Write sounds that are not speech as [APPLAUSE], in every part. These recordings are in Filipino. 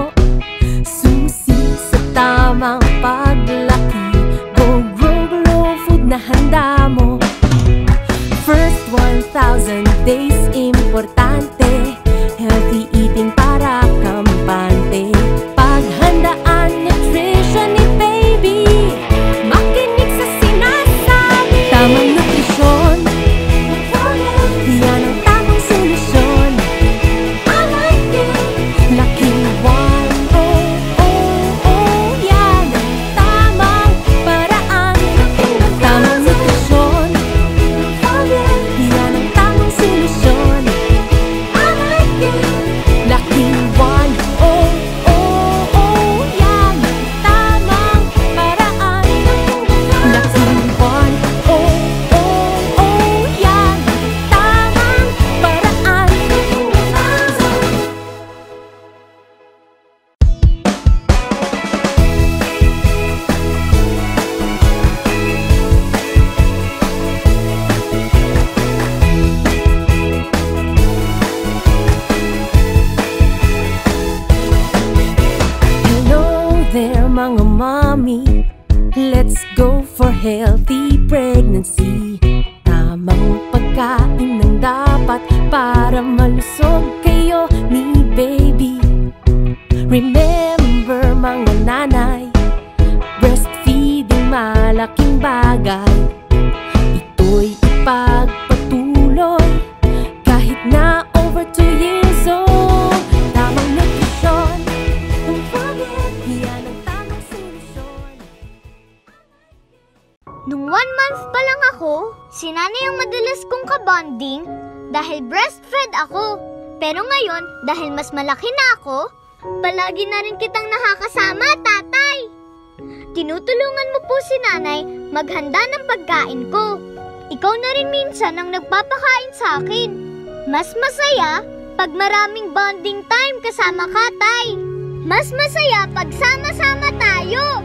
puso Susi sa tamang pag Para malusog kayo ni baby Remember mas malaki na ako, palagi na rin kitang nakakasama, tatay. Tinutulungan mo po si nanay maghanda ng pagkain ko. Ikaw na rin minsan ang nagpapakain sa akin. Mas masaya pag maraming bonding time kasama ka, tay. Mas masaya pag sama-sama tayo.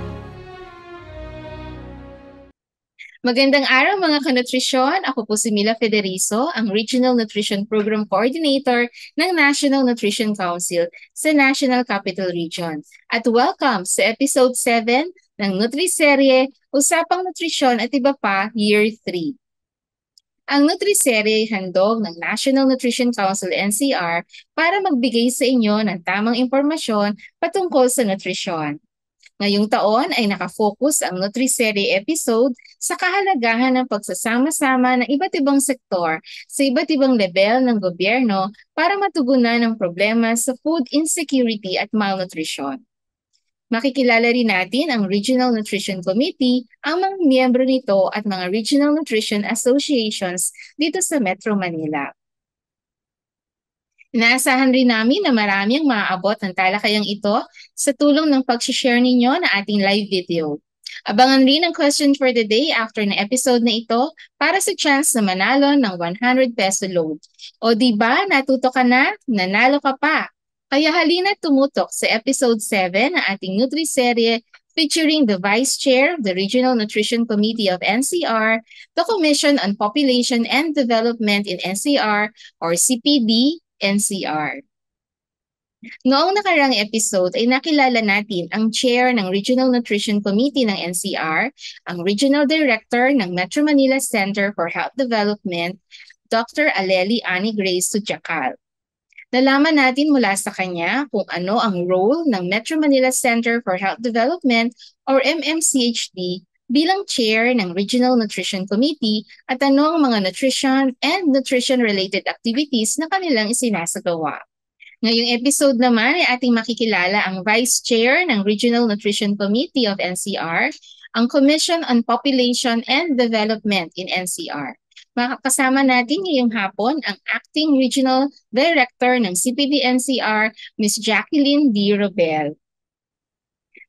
Magandang araw mga kanutrisyon. Ako po si Mila Federizo, ang Regional Nutrition Program Coordinator ng National Nutrition Council sa National Capital Region. At welcome sa Episode 7 ng Nutri-Serye, Usapang Nutrisyon at iba pa, Year 3. Ang Nutri-Serye ay handog ng National Nutrition Council NCR para magbigay sa inyo ng tamang impormasyon patungkol sa nutrisyon. Ngayong taon ay nakafocus ang Nutriseri episode sa kahalagahan ng pagsasama-sama ng iba't ibang sektor sa iba't ibang level ng gobyerno para matugunan ang problema sa food insecurity at malnutrition. Makikilala rin natin ang Regional Nutrition Committee, ang mga miyembro nito at mga Regional Nutrition Associations dito sa Metro Manila. Inaasahan rin namin na marami ang maaabot ng talakayang ito sa tulong ng pag-share ninyo na ating live video. Abangan rin ang question for the day after na episode na ito para sa chance na manalo ng 100 peso load. O di ba natuto ka na? Nanalo ka pa! Kaya halina tumutok sa episode 7 ng ating Nutri-Serye featuring the Vice Chair of the Regional Nutrition Committee of NCR, the Commission on Population and Development in NCR, or CPD, NCR. Noong nakarang episode ay nakilala natin ang chair ng Regional Nutrition Committee ng NCR, ang Regional Director ng Metro Manila Center for Health Development, Dr. Aleli Annie Grace Sujakal. Nalaman natin mula sa kanya kung ano ang role ng Metro Manila Center for Health Development or MMCHD bilang chair ng Regional Nutrition Committee at ano ang mga nutrition and nutrition-related activities na kanilang isinasagawa. Ngayong episode naman ay ating makikilala ang Vice Chair ng Regional Nutrition Committee of NCR, ang Commission on Population and Development in NCR. Makakasama natin ngayong hapon ang Acting Regional Director ng CPD-NCR, Ms. Jacqueline D. Robel.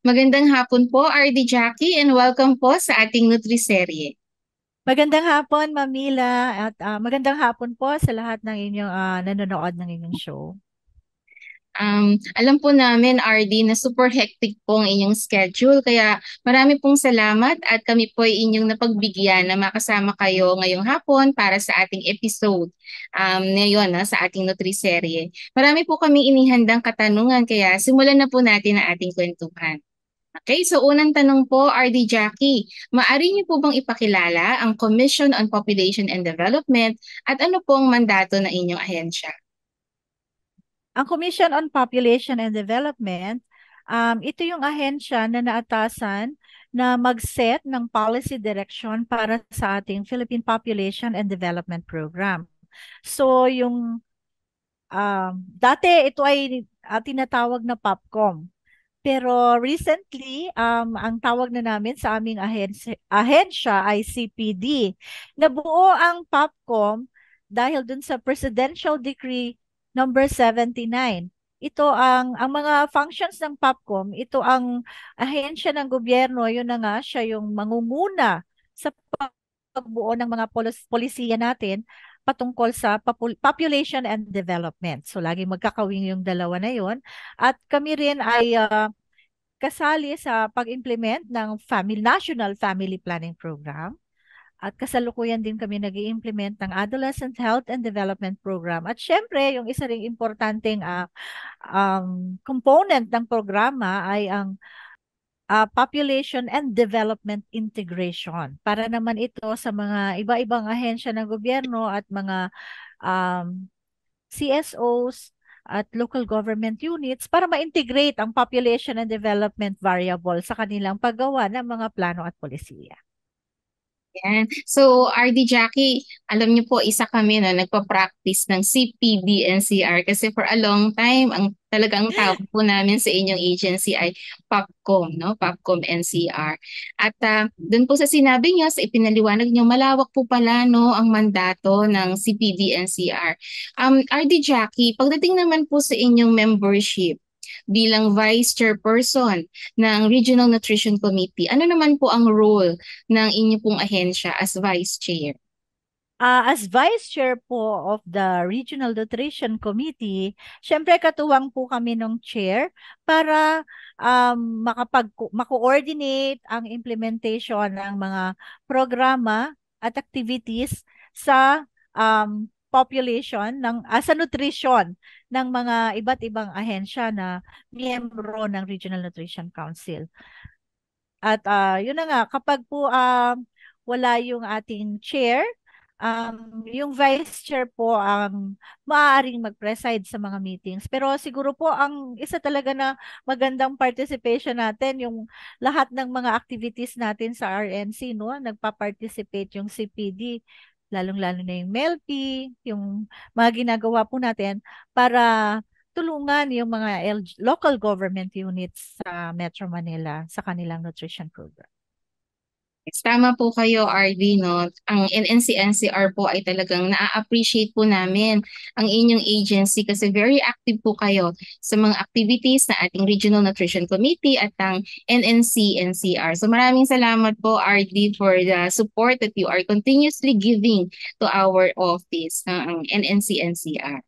Magandang hapon po, RD Jackie, and welcome po sa ating Nutri-Serye. Magandang hapon, Mamila, at uh, magandang hapon po sa lahat ng inyong uh, nanonood ng inyong show. Um, alam po namin, RD, na super hectic po ang inyong schedule, kaya marami pong salamat at kami po ay inyong napagbigyan na makasama kayo ngayong hapon para sa ating episode um, ngayon na ah, sa ating Nutri-Serye. Marami po kami inihandang katanungan, kaya simulan na po natin ang ating kwentuhan. Okay, so unang tanong po, RD Jackie, maari niyo po bang ipakilala ang Commission on Population and Development at ano pong mandato ng inyong ahensya? Ang Commission on Population and Development, um, ito yung ahensya na naatasan na mag-set ng policy direction para sa ating Philippine Population and Development Program. So yung um, dati ito ay uh, tinatawag na POPCOM pero recently, um, ang tawag na namin sa aming ahensya, ay CPD. Nabuo ang POPCOM dahil dun sa Presidential Decree number 79. Ito ang ang mga functions ng POPCOM, ito ang ahensya ng gobyerno, yun na nga siya yung mangunguna sa pagbuo ng mga polis- polisiya natin patungkol sa popul- population and development. So laging magkakawing yung dalawa na yon. At kami rin ay uh, kasali sa pag-implement ng family, National Family Planning Program. At kasalukuyan din kami nag implement ng Adolescent Health and Development Program. At syempre, yung isa ring importanteng uh, um, component ng programa ay ang uh, population and development integration para naman ito sa mga iba-ibang ahensya ng gobyerno at mga um, CSOs at local government units para ma-integrate ang population and development variable sa kanilang paggawa ng mga plano at polisiya. Yan. So, RD Jackie, alam niyo po, isa kami na nagpa-practice ng CPD kasi for a long time, ang talagang tawag po namin sa inyong agency ay PAPCOM, no? PAPCOM NCR. At uh, ah, doon po sa sinabi niyo, sa ipinaliwanag niyo, malawak po pala no, ang mandato ng CPD Um, RD Jackie, pagdating naman po sa inyong membership, bilang Vice Chairperson ng Regional Nutrition Committee. Ano naman po ang role ng inyo pong ahensya as Vice Chair? Uh, as vice chair po of the Regional Nutrition Committee, syempre katuwang po kami ng chair para um, makapag mako-coordinate ang implementation ng mga programa at activities sa um, population ng uh, ah, nutrition ng mga iba't ibang ahensya na miyembro ng Regional Nutrition Council. At uh, yun na nga, kapag po uh, wala yung ating chair, um, yung vice chair po ang maaaring mag-preside sa mga meetings. Pero siguro po ang isa talaga na magandang participation natin, yung lahat ng mga activities natin sa RNC, no? nagpa-participate yung CPD, lalong-lalo na yung MELPI, yung mga ginagawa po natin para tulungan yung mga local government units sa Metro Manila sa kanilang nutrition program. Tama po kayo, RV. No? Ang NNCNCR po ay talagang na-appreciate po namin ang inyong agency kasi very active po kayo sa mga activities na ating Regional Nutrition Committee at ang NNCNCR. So maraming salamat po, RV, for the support that you are continuously giving to our office, ng ang NNCNCR.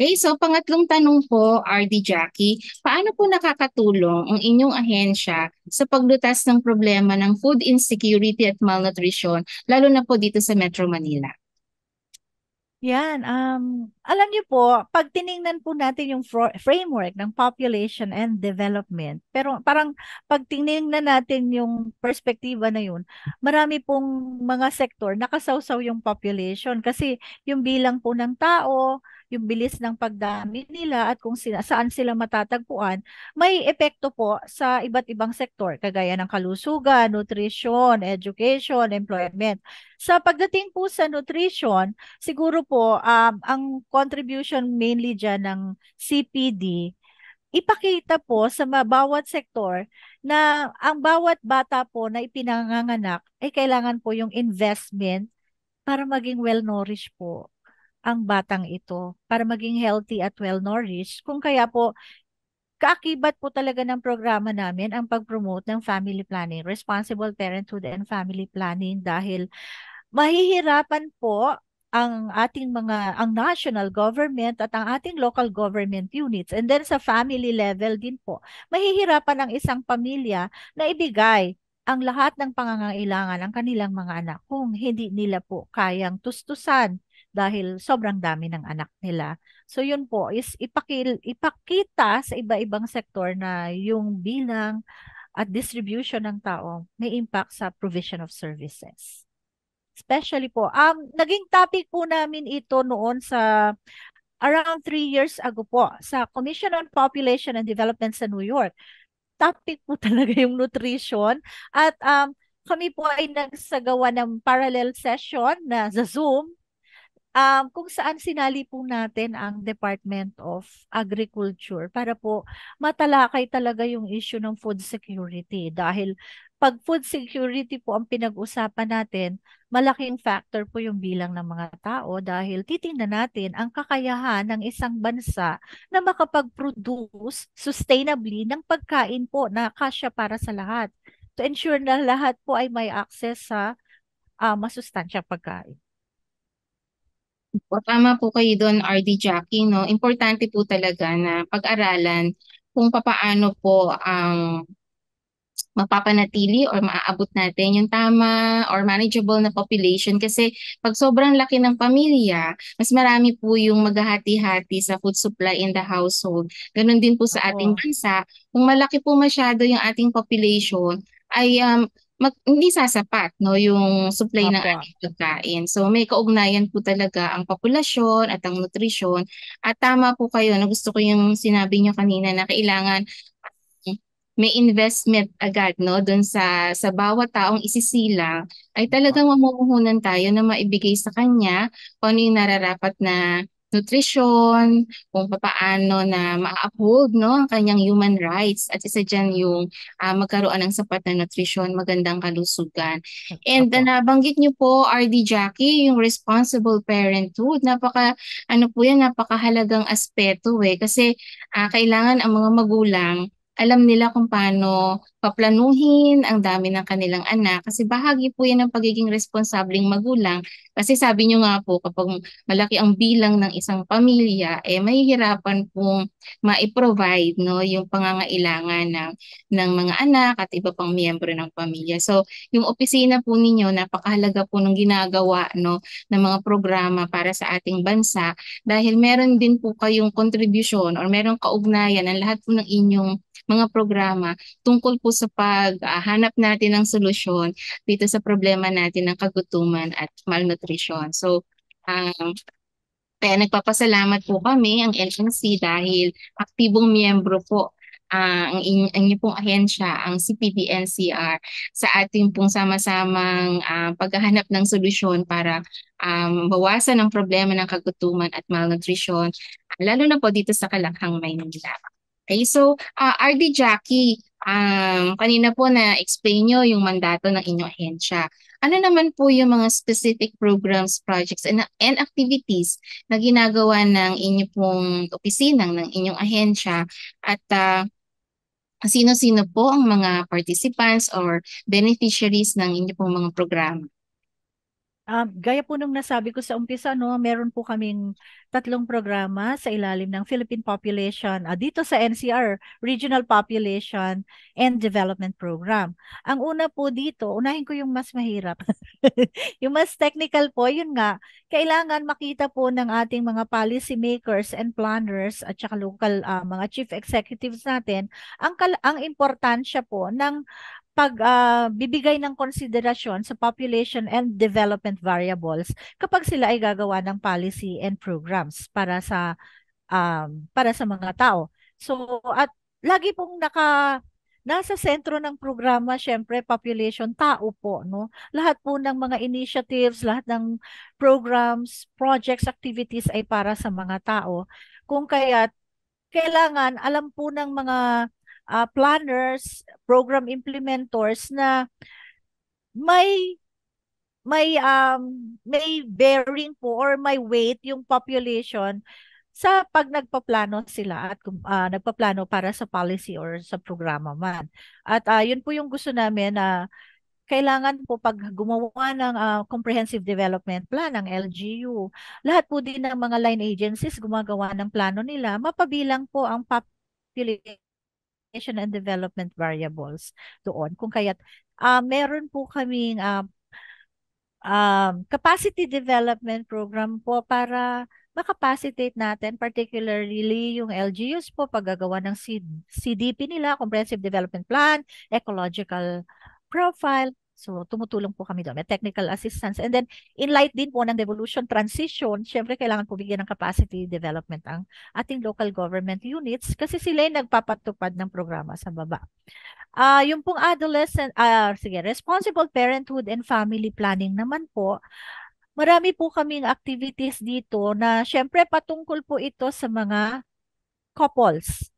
Okay, so pangatlong tanong po, RD Jackie, paano po nakakatulong ang inyong ahensya sa paglutas ng problema ng food insecurity at malnutrition, lalo na po dito sa Metro Manila? Yan, um, alam niyo po, pag tiningnan po natin yung fr- framework ng population and development, pero parang pag tiningnan natin yung perspektiba na yun, marami pong mga sektor nakasawsaw yung population kasi yung bilang po ng tao, yung bilis ng pagdami nila at kung sina, saan sila matatagpuan, may epekto po sa iba't ibang sektor kagaya ng kalusugan, nutrition, education, employment. Sa pagdating po sa nutrition, siguro po um, ang contribution mainly dyan ng CPD ipakita po sa bawat sektor na ang bawat bata po na ipinanganganak ay kailangan po yung investment para maging well-nourished po ang batang ito para maging healthy at well-nourished. Kung kaya po, kaakibat po talaga ng programa namin ang pag-promote ng family planning, responsible parenthood and family planning dahil mahihirapan po ang ating mga ang national government at ang ating local government units and then sa family level din po mahihirapan ang isang pamilya na ibigay ang lahat ng pangangailangan ng kanilang mga anak kung hindi nila po kayang tustusan dahil sobrang dami ng anak nila. So yun po is ipakil, ipakita sa iba-ibang sektor na yung bilang at distribution ng tao may impact sa provision of services. Especially po, um, naging topic po namin ito noon sa around three years ago po sa Commission on Population and Development sa New York. Topic po [LAUGHS] talaga yung nutrition at um, kami po ay nagsagawa ng parallel session na sa Zoom um, kung saan sinali po natin ang Department of Agriculture para po matalakay talaga yung issue ng food security dahil pag food security po ang pinag-usapan natin, malaking factor po yung bilang ng mga tao dahil titingnan natin ang kakayahan ng isang bansa na makapag-produce sustainably ng pagkain po na kasya para sa lahat to ensure na lahat po ay may access sa uh, masustansyang pagkain. Po, tama po kayo doon, RD Jackie. No? Importante po talaga na pag-aralan kung papaano po ang um, mapapanatili or maaabot natin yung tama or manageable na population kasi pag sobrang laki ng pamilya, mas marami po yung maghahati-hati sa food supply in the household. Ganon din po sa ating bansa. Kung malaki po masyado yung ating population, ay um, mag, hindi sasapat no yung supply ng ating pagkain. So may kaugnayan po talaga ang populasyon at ang nutrisyon. At tama po kayo, no, gusto ko yung sinabi niyo kanina na kailangan may investment agad no doon sa sa bawat taong isisilang ay talagang mamumuhunan tayo na maibigay sa kanya kung ano yung nararapat na nutrition, kung paano na ma-uphold no, ang kanyang human rights. At isa dyan yung uh, magkaroon ng sapat na nutrition, magandang kalusugan. And okay. Ah, nabanggit niyo po, RD Jackie, yung responsible parenthood. Napaka, ano po yan, napakahalagang aspeto eh. Kasi uh, kailangan ang mga magulang alam nila kung paano paplanuhin ang dami ng kanilang anak kasi bahagi po yan ng pagiging responsableng magulang. Kasi sabi nyo nga po, kapag malaki ang bilang ng isang pamilya, eh mahihirapan pong ma-provide no, yung pangangailangan ng, ng mga anak at iba pang miyembro ng pamilya. So, yung opisina po ninyo, napakahalaga po ng ginagawa no, ng mga programa para sa ating bansa dahil meron din po kayong contribution or meron kaugnayan ang lahat po ng inyong mga programa tungkol po sa paghahanap ah, uh, natin ng solusyon dito sa problema natin ng kagutuman at malnutrition. So, um, kaya nagpapasalamat po kami ang LNC dahil aktibong miyembro po uh, ang, in- ang inyong pong ahensya, ang CPDNCR, sa ating pong sama-samang uh, paghahanap ng solusyon para um, bawasan ang problema ng kagutuman at malnutrition, lalo na po dito sa Kalakhang, Maynila. Okay, so uh, ah, RD Jackie, um, kanina po na-explain nyo yung mandato ng inyong ahensya. Ano naman po yung mga specific programs, projects, and, and activities na ginagawa ng inyo pong opisinang, ng inyong ahensya? At uh, sino-sino po ang mga participants or beneficiaries ng inyo pong mga programa? Um, gaya po nung nasabi ko sa umpisa, no, meron po kaming tatlong programa sa ilalim ng Philippine Population uh, dito sa NCR, Regional Population and Development Program. Ang una po dito, unahin ko yung mas mahirap. [LAUGHS] yung mas technical po, yun nga, kailangan makita po ng ating mga policy makers and planners at saka local uh, mga chief executives natin ang ang importansya po ng pagbibigay ah, uh, ng konsiderasyon sa population and development variables kapag sila ay gagawa ng policy and programs para sa um, para sa mga tao. So at lagi pong naka nasa sentro ng programa syempre population tao po no lahat po ng mga initiatives lahat ng programs projects activities ay para sa mga tao kung kaya kailangan alam po ng mga uh, planners, program implementers na may may um may bearing po or may weight yung population sa pag nagpaplano sila at uh, nagpaplano para sa policy or sa programa man. At uh, yun po yung gusto namin na uh, kailangan po pag gumawa ng uh, comprehensive development plan ng LGU, lahat po din ng mga line agencies gumagawa ng plano nila, mapabilang po ang population education and development variables doon. Kung kaya't uh, meron po kaming uh, um, capacity development program po para makapacitate natin particularly yung LGUs po paggagawa ng CDP nila, Comprehensive Development Plan, Ecological Profile, So, tumutulong po kami doon. May technical assistance. And then, in light din po ng devolution transition, syempre kailangan po bigyan ng capacity development ang ating local government units kasi sila yung nagpapatupad ng programa sa baba. Uh, yung pong adolescent, uh, sige, responsible parenthood and family planning naman po, marami po kaming activities dito na syempre patungkol po ito sa mga couples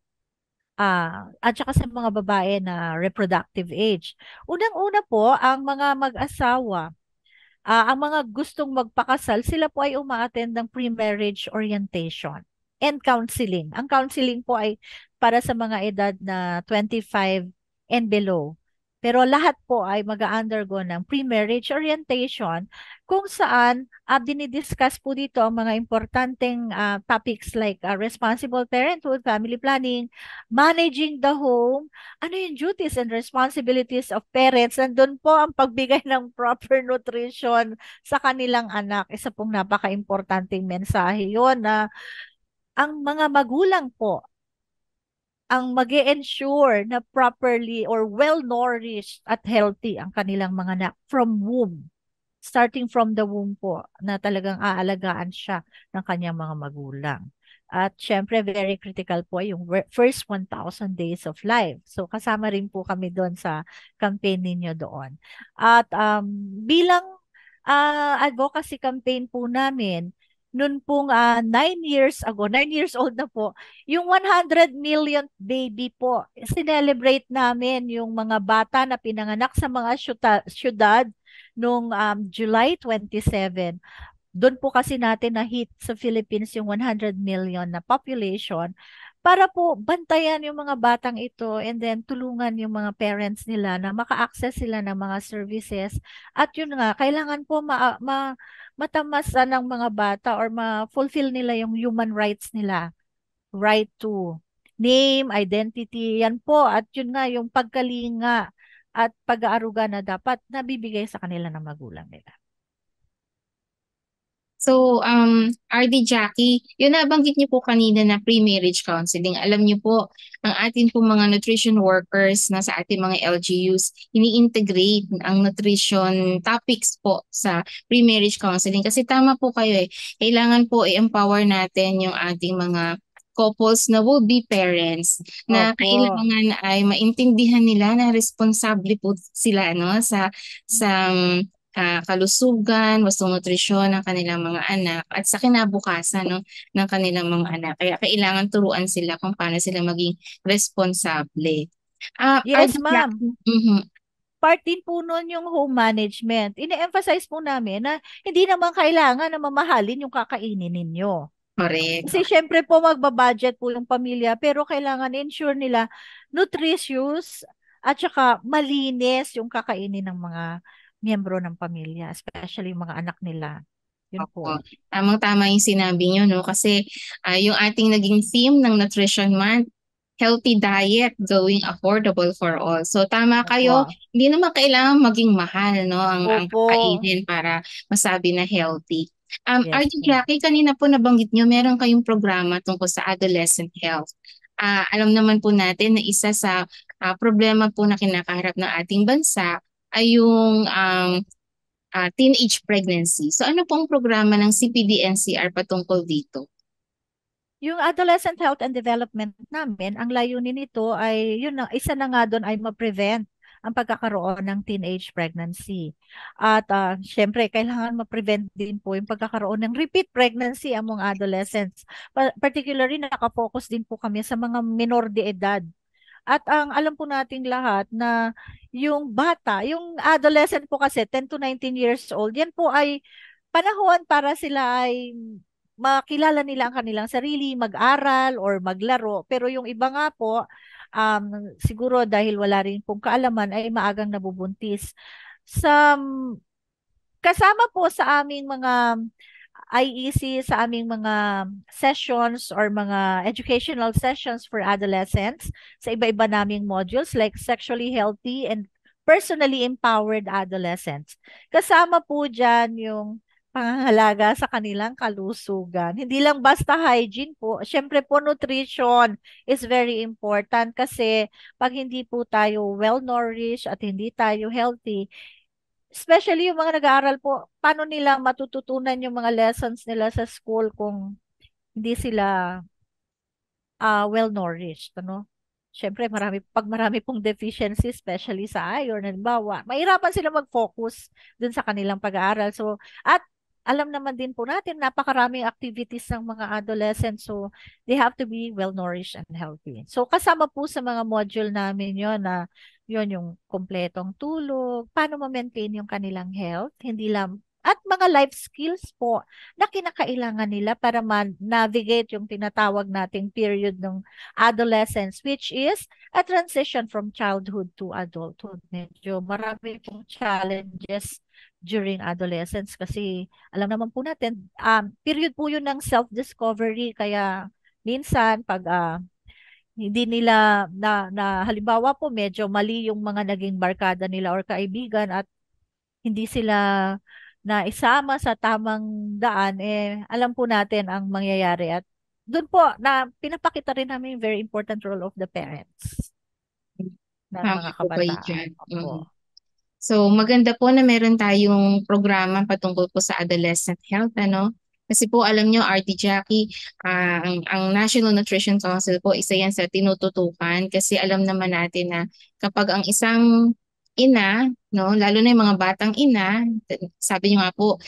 Ah, at saka sa mga babae na reproductive age. Unang-una po, ang mga mag-asawa, ah, ang mga gustong magpakasal, sila po ay umaattend ng pre-marriage orientation and counseling. Ang counseling po ay para sa mga edad na 25 and below. Pero lahat po ay mag-undergo ng pre-marriage orientation kung saan uh, dinidiscuss po dito ang mga importanteng uh, topics like uh, responsible parenthood, family planning, managing the home, ano yung duties and responsibilities of parents. Nandun po ang pagbigay ng proper nutrition sa kanilang anak. Isa pong napaka-importanting mensahe yon na ang mga magulang po ang mag ensure na properly or well-nourished at healthy ang kanilang mga anak from womb. Starting from the womb po, na talagang aalagaan siya ng kanyang mga magulang. At syempre, very critical po yung first 1,000 days of life. So, kasama rin po kami doon sa campaign ninyo doon. At um, bilang uh, advocacy campaign po namin, noon pong uh, nine years ago, 9 years old na po, yung 100 million baby po, sinelebrate namin yung mga bata na pinanganak sa mga syuta- syudad noong um, July 27. Doon po kasi natin na-hit sa Philippines yung 100 million na population para po bantayan yung mga batang ito and then tulungan yung mga parents nila na maka-access sila ng mga services. At yun nga, kailangan po ma- ma- matamasa ah, ng mga bata or ma-fulfill nila yung human rights nila. Right to name, identity, yan po. At yun nga, yung pagkalinga at pag-aaruga na dapat nabibigay sa kanila ng magulang nila. So, um, RD Jackie, yun nabanggit niyo po kanina na pre-marriage counseling. Alam niyo po, ang atin po mga nutrition workers na sa ating mga LGUs, ini-integrate ang nutrition topics po sa pre-marriage counseling. Kasi tama po kayo eh, kailangan po i-empower natin yung ating mga couples na will be parents na Opo. kailangan ay maintindihan nila na responsable po sila no sa sa uh, kalusugan, wastong nutrisyon ng kanilang mga anak at sa kinabukasan no, ng kanilang mga anak. Kaya kailangan turuan sila kung paano sila maging responsable. Uh, yes, ma'am. Mm-hmm. Part din po noon yung home management. Ine-emphasize po namin na hindi naman kailangan na mamahalin yung kakainin ninyo. Correct. Kasi syempre po magbabudget po yung pamilya pero kailangan ensure nila nutritious at saka malinis yung kakainin ng mga miyembro ng pamilya, especially yung mga anak nila. Yun po. Tamang-tama yung sinabi nyo, no? Kasi uh, yung ating naging theme ng Nutrition Month, healthy diet going affordable for all. So tama kayo, Opo. hindi naman kailangan maging mahal no ang, ang kainin para masabi na healthy. Um, yes. RG Jackie, kanina po nabanggit nyo, meron kayong programa tungkol sa adolescent health. Uh, alam naman po natin na isa sa uh, problema po na kinakaharap ng ating bansa ay yung um, uh, teenage pregnancy. So ano pong programa ng CPDNCR patungkol dito? Yung adolescent health and development namin, ang layunin nito ay yun na isa na nga doon ay ma-prevent ang pagkakaroon ng teenage pregnancy. At uh, syempre, kailangan ma-prevent din po yung pagkakaroon ng repeat pregnancy among adolescents. Pa- particularly, nakafocus din po kami sa mga minor de edad at ang alam po nating lahat na yung bata, yung adolescent po kasi 10 to 19 years old, yan po ay panahon para sila ay makilala nila ang kanilang sarili, mag-aral or maglaro. Pero yung iba nga po, um, siguro dahil wala rin pong kaalaman, ay maagang nabubuntis. Sa kasama po sa aming mga IEC sa aming mga sessions or mga educational sessions for adolescents sa iba-iba naming modules like sexually healthy and personally empowered adolescents. Kasama po dyan yung pangangalaga sa kanilang kalusugan. Hindi lang basta hygiene po. Siyempre po, nutrition is very important kasi pag hindi po tayo well-nourished at hindi tayo healthy, especially yung mga nag-aaral po, paano nila matututunan yung mga lessons nila sa school kung hindi sila uh, well-nourished, ano? Siyempre, marami, pag marami pong deficiency, especially sa iron, halimbawa, mahirapan sila mag-focus dun sa kanilang pag-aaral. So, at alam naman din po natin, napakaraming activities ng mga adolescents. So, they have to be well-nourished and healthy. So, kasama po sa mga module namin yon na yon yung kompletong tulog, paano ma-maintain yung kanilang health, hindi lang at mga life skills po na kinakailangan nila para ma-navigate yung tinatawag nating period ng adolescence which is a transition from childhood to adulthood. Medyo marami pong challenges during adolescence kasi alam naman po natin um, period po yun ng self-discovery kaya minsan pag uh, hindi nila na, na halimbawa po medyo mali yung mga naging barkada nila or kaibigan at hindi sila na isama sa tamang daan eh alam po natin ang mangyayari at doon po na pinapakita rin namin yung very important role of the parents ng mga kabataan. Po ba mm. So maganda po na meron tayong programa patungkol po sa adolescent health ano. Kasi po alam niyo RT Jackie, uh, ang, ang National Nutrition Council po, isa yan sa tinututukan kasi alam naman natin na kapag ang isang ina, no, lalo na yung mga batang ina, sabi niyo nga po,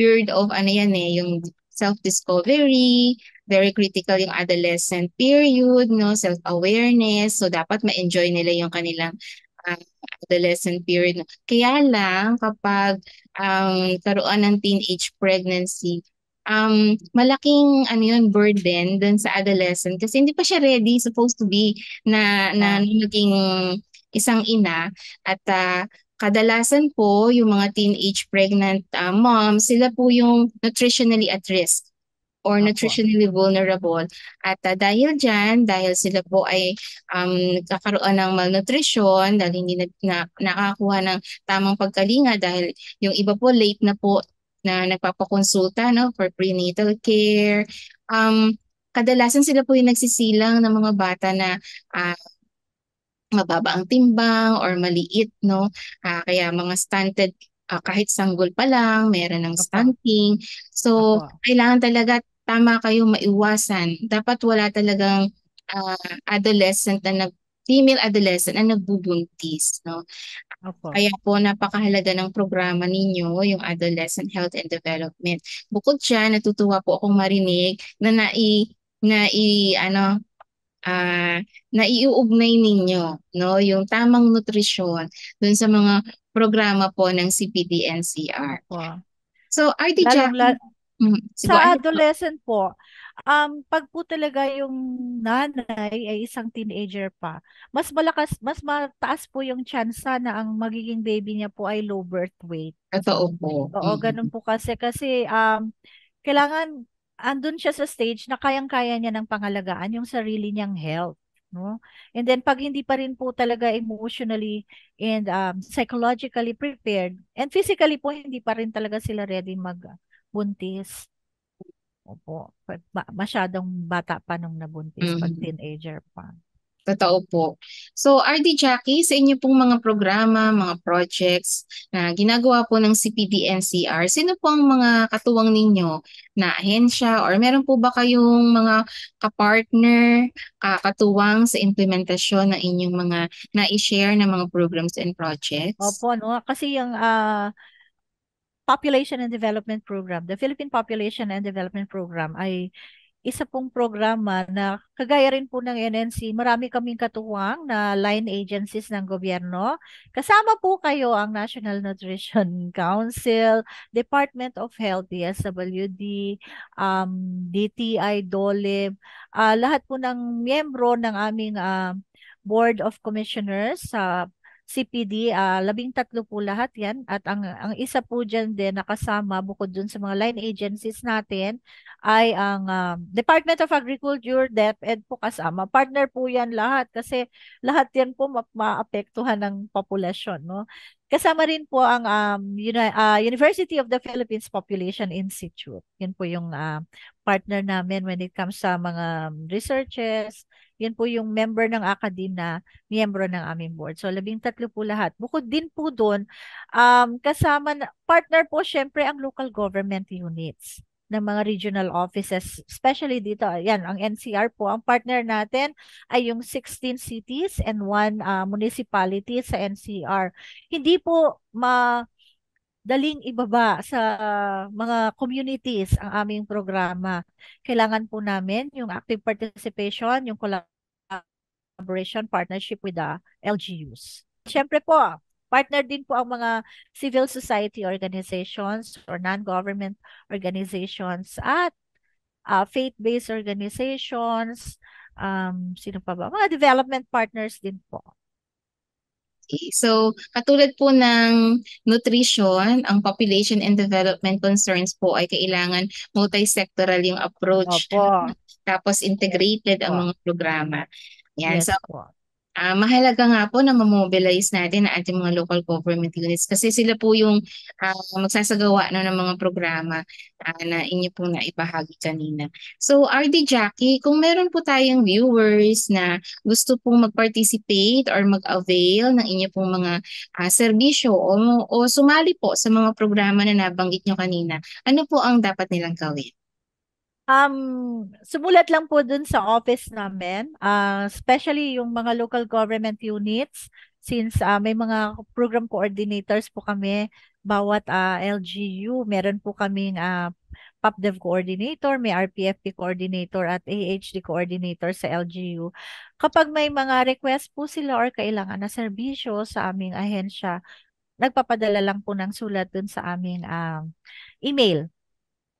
period of ano yan eh, yung self-discovery, very critical yung adolescent period, no, self-awareness. So dapat ma-enjoy nila yung kanilang ah, adolescent period. Kaya lang kapag um, karoon ng teenage pregnancy, um, malaking ano yun, burden dun sa adolescent kasi hindi pa siya ready supposed to be na, na ah. naging isang ina at uh, kadalasan po yung mga teenage pregnant uh, moms, sila po yung nutritionally at risk or nutritionally vulnerable. At uh, dahil dyan, dahil sila po ay um, nagkakaroon ng malnutrition, dahil hindi na, na, nakakuha ng tamang pagkalinga, dahil yung iba po late na po na nagpapakonsulta no, for prenatal care. Um, kadalasan sila po yung nagsisilang ng mga bata na uh, mababa ang timbang or maliit no uh, kaya mga stunted uh, kahit sanggol pa lang meron ng stunting so kailangan talaga tama kayo maiwasan. Dapat wala talagang uh, adolescent na nag female adolescent na nagbubuntis, no? Opo. Kaya po napakahalaga ng programa ninyo, yung Adolescent Health and Development. Bukod diyan, natutuwa po akong marinig na nai na i ano uh, naiuugnay ninyo, no, yung tamang nutrisyon dun sa mga programa po ng CPDNCR. Wow. So, RT Jack, Mm, sa adolescent po, um, pag po talaga yung nanay ay isang teenager pa, mas malakas, mas mataas po yung chance na ang magiging baby niya po ay low birth weight. Ah, totoo po. Oo, mm-hmm. ganun po kasi. Kasi um, kailangan, andun siya sa stage na kayang-kaya niya ng pangalagaan yung sarili niyang health. No? And then pag hindi pa rin po talaga emotionally and um, psychologically prepared and physically po hindi pa rin talaga sila ready mag buntis. Opo. Masyadong bata pa nung nabuntis, mm-hmm. pag mm. teenager pa. Totoo po. So, RD Jackie, sa inyo pong mga programa, mga projects na ginagawa po ng CPDNCR, sino po ang mga katuwang ninyo na ahensya or meron po ba kayong mga kapartner, kakatuwang sa implementasyon ng inyong mga na-share na mga programs and projects? Opo, no? kasi yung uh, Population and Development Program. The Philippine Population and Development Program ay isa pong programa na kagaya rin po ng NNC, marami kaming katuwang na line agencies ng gobyerno. Kasama po kayo ang National Nutrition [LAUGHS] Council, Department of Health, DSWD, um, DTI, DOLIB, uh, ah, lahat po ng miyembro ng aming uh, Board of Commissioners sa uh, CPD, uh, ah, labing tatlo po lahat yan. At ang, ang isa po dyan din nakasama bukod dun sa mga line agencies natin ay ang um, Department of Agriculture, DepEd po kasama. Partner po yan lahat kasi lahat yan po ma- maapektuhan ng populasyon. No? Kasama rin po ang um, uh, University of the Philippines Population Institute. Yun po yung uh, partner namin when it comes sa mga researches. Yun po yung member ng Acadina, miyembro ng aming board. So, labing tatlo po lahat. Bukod din po doon, um, kasama, na, partner po syempre ang local government units ng mga regional offices, especially dito, yan, ang NCR po, ang partner natin ay yung 16 cities and one uh, municipality sa NCR. Hindi po ma daling ibaba sa mga communities ang aming programa. Kailangan po namin yung active participation, yung collaboration, partnership with the LGUs. Siyempre po, Partner din po ang mga civil society organizations or non-government organizations at uh, faith-based organizations, um, sino pa ba? Mga development partners din po. Okay. So, katulad po ng nutrition, ang population and development concerns po ay kailangan multi-sectoral yung approach. Opo. [LAUGHS] Tapos integrated Opo. ang mga programa. Yan. Yes, so, po. Uh, mahalaga nga po na mamobilize natin ang ating mga local government units kasi sila po yung uh, magsasagawa no, ng mga programa uh, na inyo po na ibahagi kanina. So RD Jackie, kung meron po tayong viewers na gusto pong mag-participate or mag-avail ng inyo pong mga uh, serbisyo o, o sumali po sa mga programa na nabanggit nyo kanina, ano po ang dapat nilang gawin? Um, sumulat lang po dun sa office namin, uh, especially yung mga local government units since uh, may mga program coordinators po kami bawat uh, ah, LGU, meron po kaming uh, PAPDEV coordinator, may RPFP coordinator at AHD coordinator sa LGU. Kapag may mga request po sila or kailangan na serbisyo sa aming ahensya, nagpapadala lang po ng sulat dun sa aming uh, email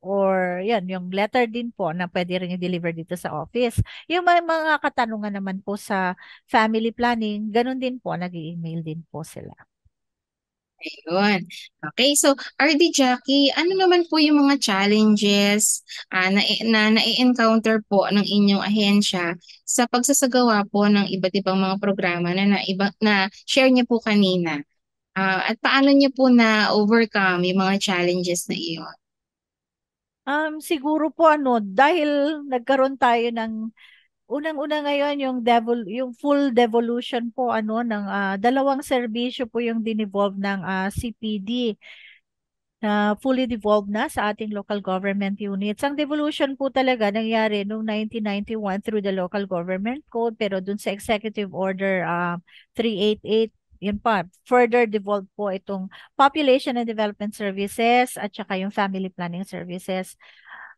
or yan, yung letter din po na pwede rin i-deliver dito sa office. Yung may mga katanungan naman po sa family planning, ganun din po, nag-email din po sila. Ayun. Okay, so RD Jackie, ano naman po yung mga challenges uh, na, na na-encounter po ng inyong ahensya sa pagsasagawa po ng iba't ibang mga programa na na, iba, na share niyo po kanina? Uh, at paano niyo po na overcome yung mga challenges na iyon? Um, siguro po ano, dahil nagkaroon tayo ng unang-una ngayon yung devol yung full devolution po ano ng uh, dalawang serbisyo po yung dinevolve ng uh, ah, CPD na uh, fully devolved na sa ating local government units. Ang devolution po talaga nangyari noong 1991 through the local government code pero dun sa executive order uh, ah, 388 yan pa, further devolve po itong population and development services at saka yung family planning services.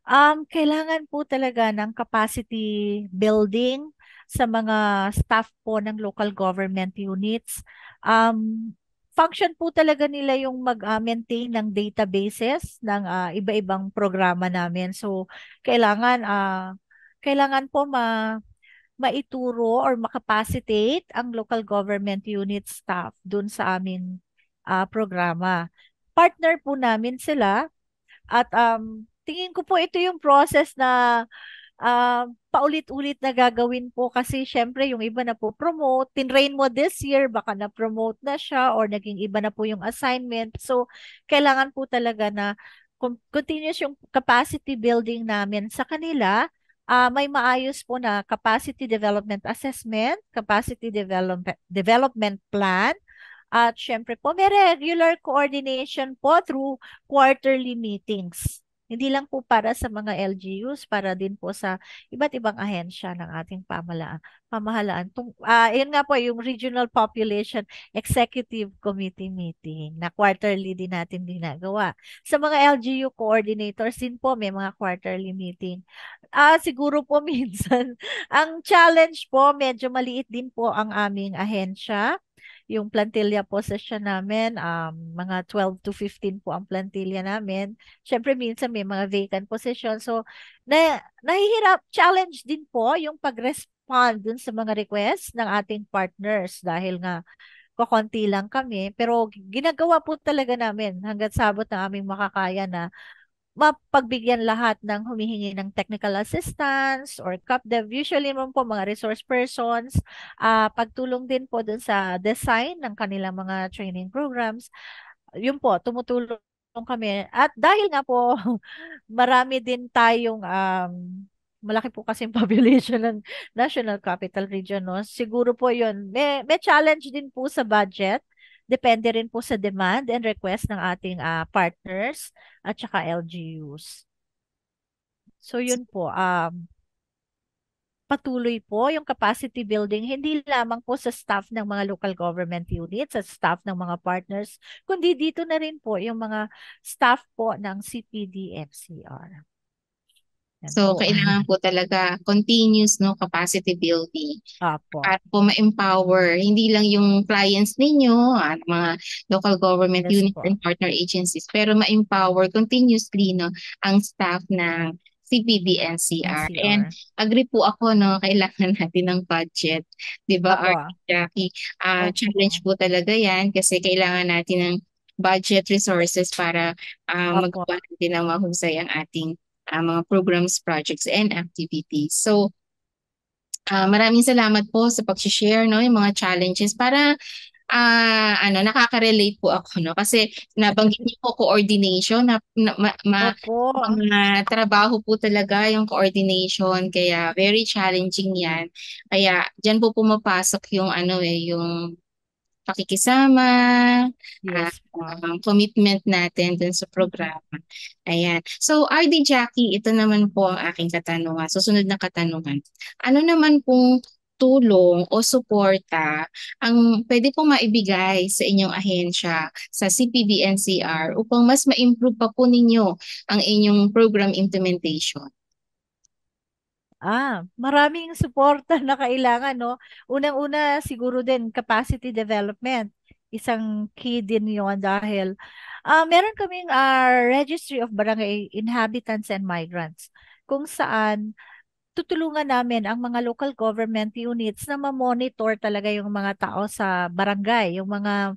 Um, kailangan po talaga ng capacity building sa mga staff po ng local government units. Um, function po talaga nila yung mag-maintain ah, ng databases ng uh, iba-ibang programa namin. So, kailangan uh, kailangan po ma maituro or makapacitate ang local government unit staff dun sa amin uh, ah, programa. Partner po namin sila at um, tingin ko po ito yung process na uh, paulit-ulit na gagawin po kasi syempre yung iba na po promote, tinrain mo this year, baka na-promote na siya or naging iba na po yung assignment. So, kailangan po talaga na continuous yung capacity building namin sa kanila uh, may maayos po na capacity development assessment, capacity development, development plan, at syempre po may regular coordination po through quarterly meetings. Hindi lang po para sa mga LGUs, para din po sa iba't ibang ahensya ng ating pamahalaan. pamahalaan. Tung, uh, yun nga po, yung Regional Population Executive Committee meeting na quarterly din natin ginagawa. Sa mga LGU coordinators din po, may mga quarterly meeting. Ah, uh, siguro po [LAUGHS] minsan, ang challenge po, medyo maliit din po ang aming ahensya yung plantilla position namin, um, mga 12 to 15 po ang plantilla namin. Siyempre, minsan may mga vacant position. So, na, nahihirap, challenge din po yung pag-respond dun sa mga requests ng ating partners dahil nga kokonti lang kami. Pero ginagawa po talaga namin hanggat sabot ng aming makakaya na mapagbigyan lahat ng humihingi ng technical assistance or cup dev. Usually naman po mga resource persons, uh, pagtulong din po dun sa design ng kanilang mga training programs. Yun po, tumutulong kami. At dahil nga po, [LAUGHS] marami din tayong um, malaki po kasi [LAUGHS] population ng National Capital Region. No? Siguro po yun. May, may challenge din po sa budget Depende rin po sa demand and request ng ating uh, partners at saka LGUs. So yun po, um, patuloy po yung capacity building hindi lamang po sa staff ng mga local government units, sa staff ng mga partners, kundi dito na rin po yung mga staff po ng CPD-FCR. So, Opo. kailangan po talaga continuous no capacity building Opo. para po ma-empower hindi lang yung clients ninyo at mga local government Yes units po. and partner agencies pero ma-empower continuously no ang staff ng CPBNCR. And agree po ako no [LAUGHS] kailangan natin ng budget, 'di ba? Opo. Jackie, ah challenge po talaga 'yan kasi kailangan natin ng budget resources para ah Opo. magawa natin ng mahusay ang ating uh, mga programs, projects, and activities. So, uh, maraming salamat po sa pag-share no, yung mga challenges para uh, ano, nakaka-relate po ako, no? Kasi nabanggit niyo po coordination, na, na ma, ma, mga trabaho po talaga yung coordination, kaya very challenging yan. Kaya diyan po pumapasok yung ano eh, yung pakikisama, yes. uh, um, commitment natin dun sa programa. Ayan. So, RD Jackie, ito naman po ang aking katanungan, susunod na katanungan. Ano naman pong tulong o suporta ang pwede po maibigay sa inyong ahensya sa CPBNCR upang mas ma-improve pa po ninyo ang inyong program implementation? Ah, maraming suporta na kailangan, no? Unang-una, siguro din, capacity development. Isang key din yun dahil uh, meron kaming uh, Registry of Barangay Inhabitants and Migrants kung saan tutulungan namin ang mga local government units na ma-monitor talaga yung mga tao sa barangay, yung mga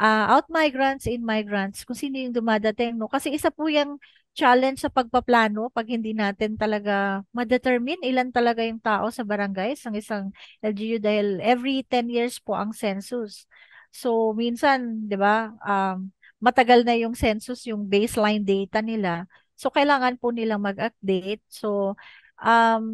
uh, out migrants, in migrants, kung sino yung dumadating. No? Kasi isa po yung challenge sa pagpaplano pag hindi natin talaga ma-determine ilan talaga yung tao sa barangay sa isang LGU dahil every 10 years po ang census. So minsan, 'di ba, um, matagal na yung census, yung baseline data nila. So kailangan po nilang mag-update. So um,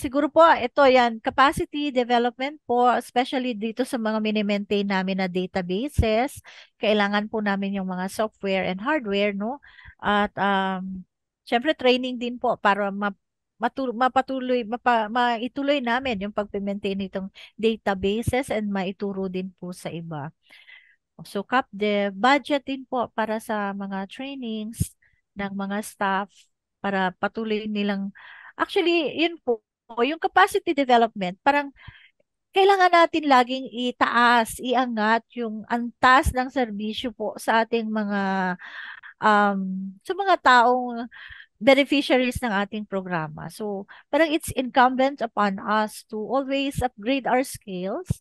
siguro po ito yan, capacity development po, especially dito sa mga mini-maintain namin na databases, kailangan po namin yung mga software and hardware, no? At um, syempre training din po para ma- matul- mapatuloy, mapa- maituloy namin yung pag-maintain nitong databases and maituro din po sa iba. So the budget din po para sa mga trainings ng mga staff para patuloy nilang, actually yun po, yung capacity development, parang kailangan natin laging itaas, iangat yung antas ng serbisyo po sa ating mga um, sa mga taong beneficiaries ng ating programa. So, parang it's incumbent upon us to always upgrade our skills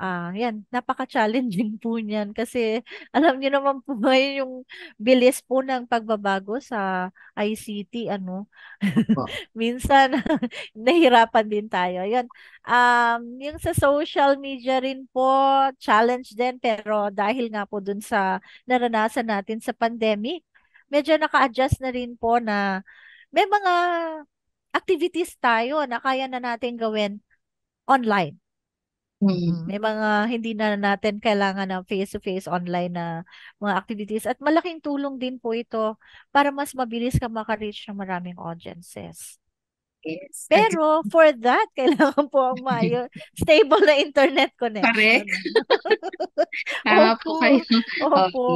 Ah, yan, napaka-challenging po niyan kasi alam niyo naman po ngayon yung bilis po ng pagbabago sa ICT ano. Ah. [LAUGHS] Minsan [LAUGHS] nahirapan din tayo. Yan. Um, yung sa social media rin po, challenge din pero dahil nga po dun sa naranasan natin sa pandemic, medyo naka-adjust na rin po na may mga activities tayo na kaya na natin gawin online Mm. May mga hindi na natin kailangan ng face-to-face online na mga activities. At malaking tulong din po ito para mas mabilis ka makareach ng maraming audiences. Yes. Pero for that, [LAUGHS] kailangan po ang [LAUGHS] mayo, stable na internet connection. Correct. [LAUGHS] Tama po kayo. Opo. Opo.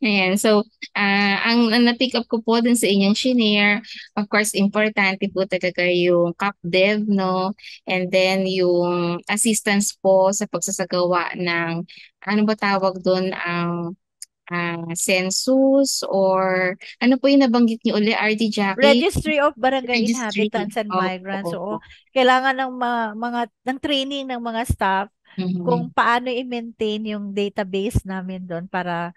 Ayan. So, uh, ang, ang na-pick up ko po din sa inyong shinare, of course, importante po talaga yung cup dev, no? And then yung assistance po sa pagsasagawa ng, ano ba tawag doon, ang um, uh, census or ano po yung nabanggit niyo uli, RD Jackie? Registry of Barangay Registry. Inhabitants and oh, Migrants. Oh, oh. Oo. Kailangan ng mga, mga ng training ng mga staff mm-hmm. kung paano i-maintain yung database namin doon para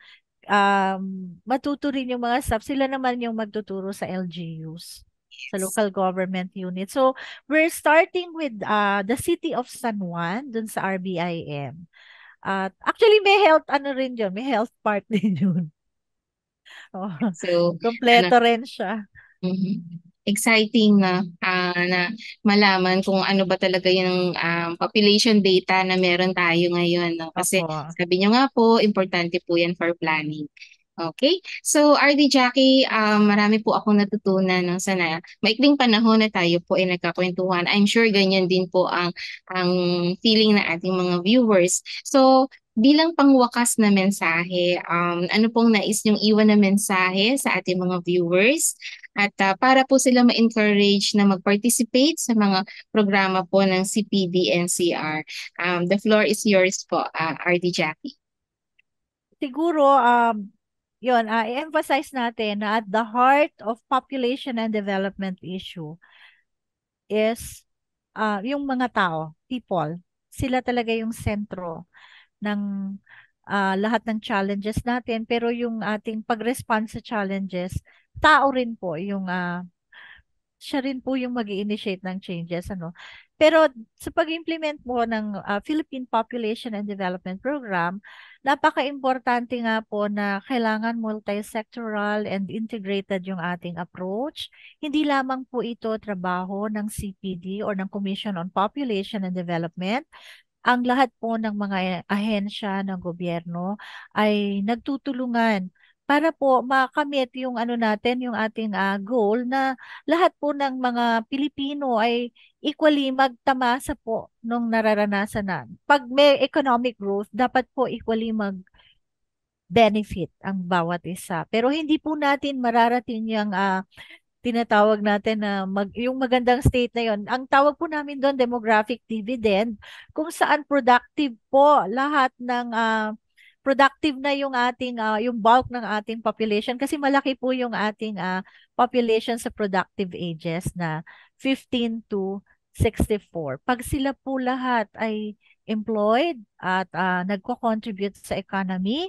um, matuto rin yung mga staff. Sila naman yung magtuturo sa LGUs, yes. sa local government unit. So, we're starting with uh, the city of San Juan, dun sa RBIM. At uh, actually, may health, ano rin yun, may health part [LAUGHS] din yun. Oh, so, [LAUGHS] kompleto ano, rin siya. Mm-hmm exciting na uh, na malaman kung ano ba talaga yung um, population data na meron tayo ngayon no kasi Apo. sabi niyo nga po importante po yan for planning. Okay? So, RD Jackie, um, marami po akong natutunan no, sana maikling panahon na tayo po ay nagkakwentuhan. I'm sure ganyan din po ang, ang feeling ng ating mga viewers. So, bilang pangwakas na mensahe, um, ano pong nais niyong iwan na mensahe sa ating mga viewers at uh, para po sila ma-encourage na mag-participate sa mga programa po ng CPBNCR. Um, the floor is yours po, uh, ah, RD Jackie. Siguro, um, yun, uh, i-emphasize natin na at the heart of population and development issue is uh, yung mga tao, people. Sila talaga yung sentro ng uh, lahat ng challenges natin. Pero yung ating pag-response sa challenges, tao rin po yung uh, siya rin po yung mag initiate ng changes ano pero sa pag-implement po ng uh, Philippine Population and Development Program napaka-importante nga po na kailangan multi-sectoral and integrated yung ating approach hindi lamang po ito trabaho ng CPD or ng Commission on Population and Development ang lahat po ng mga ahensya ng gobyerno ay nagtutulungan para po makamit yung ano natin, yung ating uh, goal na lahat po ng mga Pilipino ay equally magtamasa po nung nararanasan na. Pag may economic growth, dapat po equally mag benefit ang bawat isa. Pero hindi po natin mararating yung uh, tinatawag natin na mag, yung magandang state na yon. Ang tawag po namin doon demographic dividend kung saan productive po lahat ng uh, productive na yung ating uh, yung bulk ng ating population kasi malaki po yung ating uh, population sa productive ages na 15 to 64. Pag sila po lahat ay employed at uh, nagko-contribute sa economy,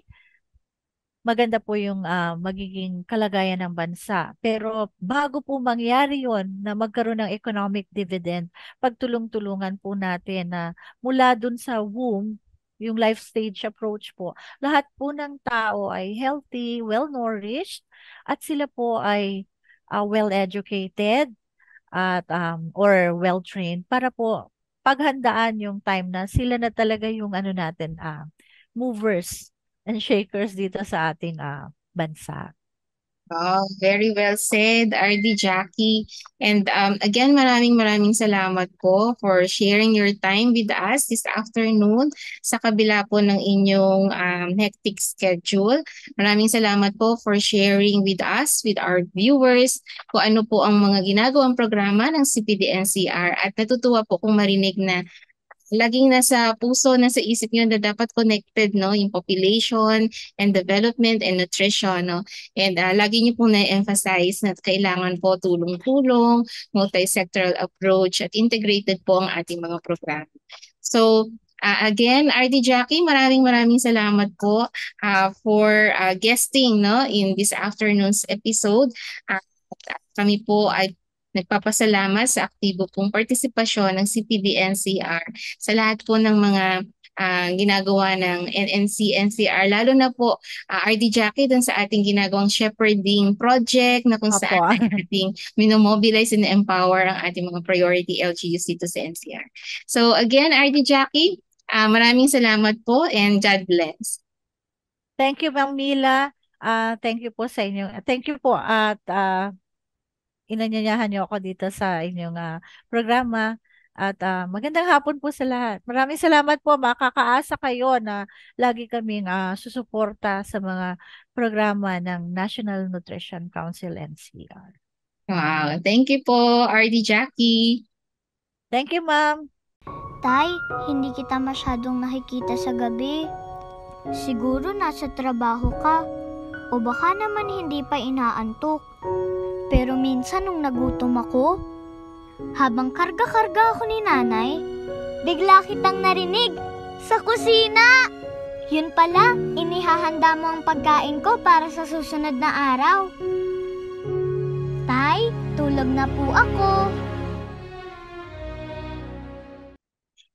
maganda po yung uh, magiging kalagayan ng bansa. Pero bago po mangyari yon na magkaroon ng economic dividend, pagtulong-tulungan po natin na mula dun sa womb yung life stage approach po, lahat po ng tao ay healthy, well-nourished, at sila po ay uh, well-educated at um, or well-trained para po paghandaan yung time na sila na talaga yung ano natin, uh, movers and shakers dito sa ating uh, bansa. Oh, very well said, RD Jackie. And um, again, maraming maraming salamat po for sharing your time with us this afternoon sa kabila po ng inyong um, hectic schedule. Maraming salamat po for sharing with us, with our viewers, kung ano po ang mga ginagawang programa ng CPDNCR. At natutuwa po kung marinig na laging nasa puso, nasa isip nyo na dapat connected, no? Yung population and development and nutrition, no? And uh, lagi nyo po na-emphasize na kailangan po tulong-tulong, multi-sectoral approach at integrated po ang ating mga program. So, Uh, again, RD Jackie, maraming maraming salamat po uh, for uh, guesting no in this afternoon's episode. Uh, kami po ay Nagpapasalamat sa aktibo pong partisipasyon ng CPDNCR sa lahat po ng mga uh, ginagawa ng NNC, NCR, lalo na po uh, ah, RD Jackie dun sa ating ginagawang shepherding project na kung Apo. saan ating minomobilize and empower ang ating mga priority LGUs dito sa NCR. So again, RD Jackie, uh, maraming salamat po and God bless. Thank you, Ma'am Mila. Uh, thank you po sa inyo. Thank you po at uh, inanyayahan niyo ako dito sa inyong uh, programa. At uh, magandang hapon po sa lahat. Maraming salamat po. Makakaasa kayo na lagi kaming uh, susuporta sa mga programa ng National Nutrition Council NCR. Wow. Thank you po, RD Jackie. Thank you, ma'am. Tay, hindi kita masyadong nakikita sa gabi. Siguro nasa trabaho ka. O baka naman hindi pa inaantok. Pero minsan nung nagutom ako, habang karga-karga ako ni nanay, bigla kitang narinig sa kusina! Yun pala, inihahanda mo ang pagkain ko para sa susunod na araw. Tay, tulog na po ako.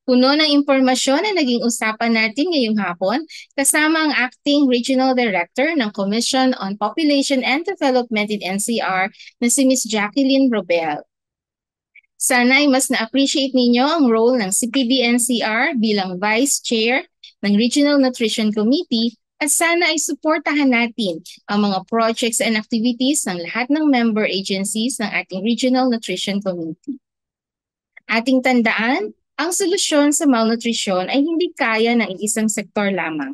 Puno ng impormasyon na naging usapan natin ngayong hapon kasama ang Acting Regional Director ng Commission on Population and Development in NCR na si Ms. Jacqueline Robel. Sana ay mas na-appreciate ninyo ang role ng CPB-NCR bilang Vice Chair ng Regional Nutrition Committee at sana ay suportahan natin ang mga projects and activities ng lahat ng member agencies ng ating Regional Nutrition Committee. Ating tandaan ang solusyon sa malnutrition ay hindi kaya ng isang sektor lamang.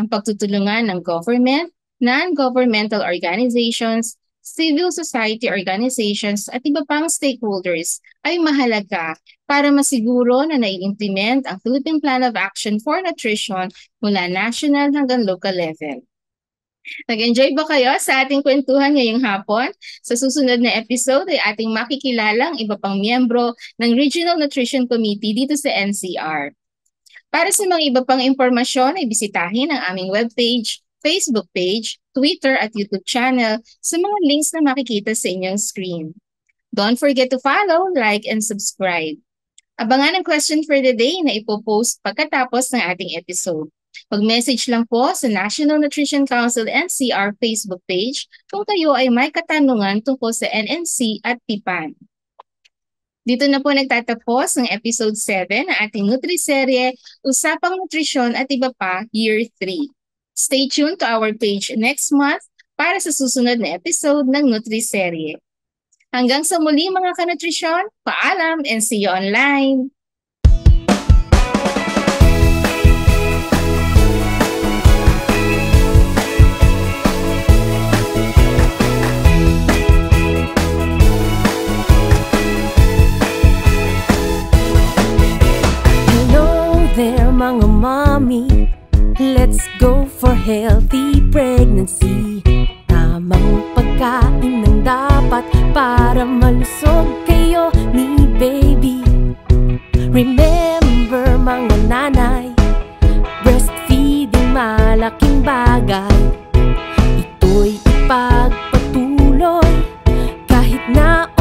Ang pagtutulungan ng government, non-governmental organizations, civil society organizations at iba pang stakeholders ay mahalaga para masiguro na nai-implement ang Philippine Plan of Action for Nutrition mula national hanggang local level. Nag-enjoy ba kayo sa ating kwentuhan ngayong hapon? Sa susunod na episode ay ating makikilalang iba pang miyembro ng Regional Nutrition Committee dito sa NCR. Para sa mga iba pang impormasyon ay bisitahin ang aming webpage, Facebook page, Twitter at YouTube channel sa mga links na makikita sa inyong screen. Don't forget to follow, like, and subscribe. Abangan ang question for the day na ipopost pagkatapos ng ating episode pag message lang po sa National Nutrition Council NCR Facebook page kung kayo ay may katanungan tungkol sa NNC at PIPAN. Dito na po nagtatapos ng episode 7 ng ating Nutri-serye, Usapang Nutrisyon at iba pa, Year 3. Stay tuned to our page next month para sa susunod na episode ng Nutri-serye. Hanggang sa muli mga kanutrisyon, paalam and see you online! Let's go for healthy pregnancy Tamang pagkain ang dapat Para malusog kayo ni baby Remember mga nanay Breastfeeding malaking bagay Ito'y ipagpatuloy Kahit na